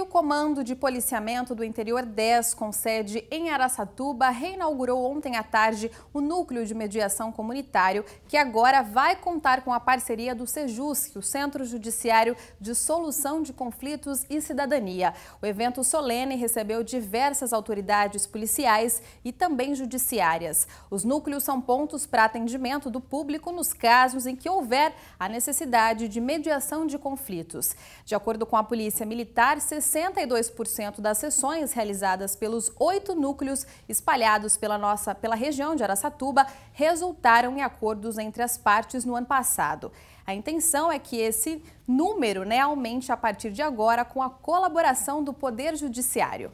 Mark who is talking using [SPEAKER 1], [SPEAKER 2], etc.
[SPEAKER 1] o Comando de Policiamento do Interior 10, com sede em Araçatuba, reinaugurou ontem à tarde o Núcleo de Mediação Comunitário, que agora vai contar com a parceria do Sejus, é o Centro Judiciário de Solução de Conflitos e Cidadania. O evento solene recebeu diversas autoridades policiais e também judiciárias. Os núcleos são pontos para atendimento do público nos casos em que houver a necessidade de mediação de conflitos. De acordo com a Polícia Militar, 60 62% das sessões realizadas pelos oito núcleos espalhados pela, nossa, pela região de Araçatuba resultaram em acordos entre as partes no ano passado. A intenção é que esse número né, aumente a partir de agora com a colaboração do Poder Judiciário.